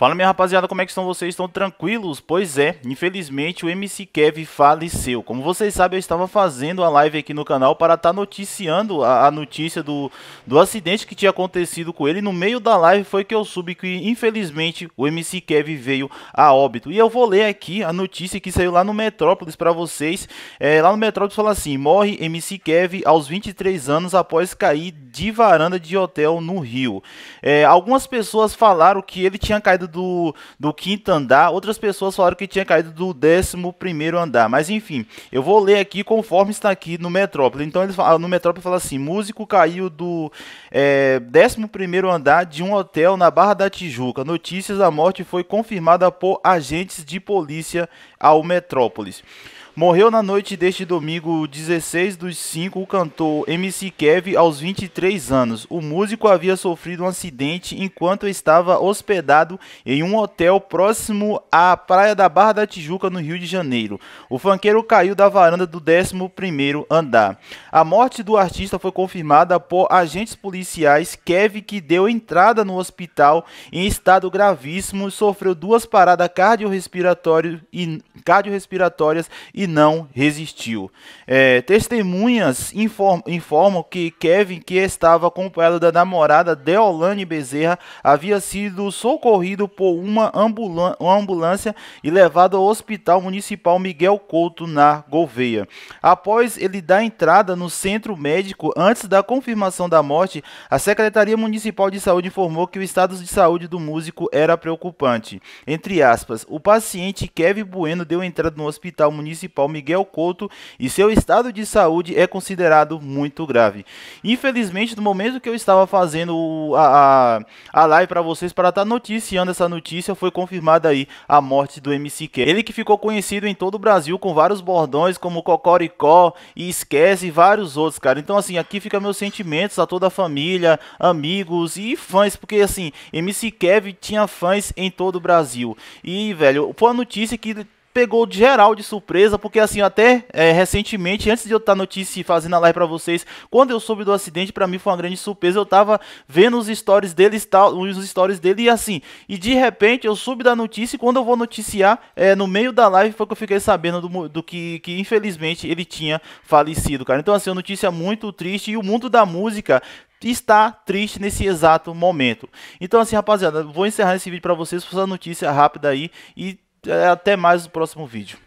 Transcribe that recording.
Fala minha rapaziada, como é que estão vocês? Estão tranquilos? Pois é, infelizmente o MC Kev faleceu. Como vocês sabem, eu estava fazendo a live aqui no canal para estar tá noticiando a, a, notícia do, do acidente que tinha acontecido com ele. No meio da live foi que eu soube que infelizmente o MC Kev veio a óbito. E eu vou ler aqui a notícia que saiu lá no Metrópolis para vocês. É, lá no Metrópolis fala assim, morre MC Kev aos 23 anos após cair de varanda de hotel no Rio. É, algumas pessoas falaram que ele tinha caído do, do quinto andar, outras pessoas falaram que tinha caído do décimo primeiro andar. Mas enfim, eu vou ler aqui conforme está aqui no Metrópole. Então ele fala, no Metrópole fala assim: músico caiu do é, décimo primeiro andar de um hotel na Barra da Tijuca. Notícias da morte foi confirmada por agentes de polícia ao Metrópolis. Morreu na noite deste domingo 16 dos 5 o cantor MC Kev aos 23 anos. O músico havia sofrido um acidente enquanto estava hospedado em um hotel próximo à praia da Barra da Tijuca, no Rio de Janeiro. O fanqueiro caiu da varanda do 11º andar. A morte do artista foi confirmada por agentes policiais. Kev, que deu entrada no hospital em estado gravíssimo, sofreu duas paradas cardiorrespiratórias e e não resistiu. É, testemunhas inform, informam que Kevin, que estava acompanhado da namorada Deolane Bezerra, havia sido socorrido por uma, uma ambulância e levado ao Hospital Municipal Miguel Couto, na Gouveia. Após ele dar entrada no centro médico, antes da confirmação da morte, a Secretaria Municipal de Saúde informou que o estado de saúde do músico era preocupante. Entre aspas, o paciente Kevin Bueno deu entrada no Hospital Municipal municipal Miguel Couto e seu estado de saúde é considerado muito grave. Infelizmente, no momento que eu estava fazendo a, a, a live para vocês, para estar tá noticiando essa notícia, foi confirmada aí a morte do MC Ken. Ele que ficou conhecido em todo o Brasil com vários bordões como Cocoricó e Esquece e vários outros, cara. Então, assim, aqui fica meus sentimentos a toda a família, amigos e fãs, porque assim, MC Kevin tinha fãs em todo o Brasil. E, velho, foi a notícia que pegou de geral de surpresa, porque assim, até é, recentemente, antes de eu estar notícia e fazendo a live para vocês, quando eu soube do acidente, para mim foi uma grande surpresa, eu tava vendo os stories dele, os stories dele e assim, e de repente eu soube da notícia e quando eu vou noticiar, é, no meio da live foi que eu fiquei sabendo do, do que, que infelizmente ele tinha falecido, cara. Então assim, uma notícia muito triste e o mundo da música está triste nesse exato momento. Então assim, rapaziada, vou encerrar esse vídeo para vocês, uma notícia rápida aí e é até mais no próximo vídeo.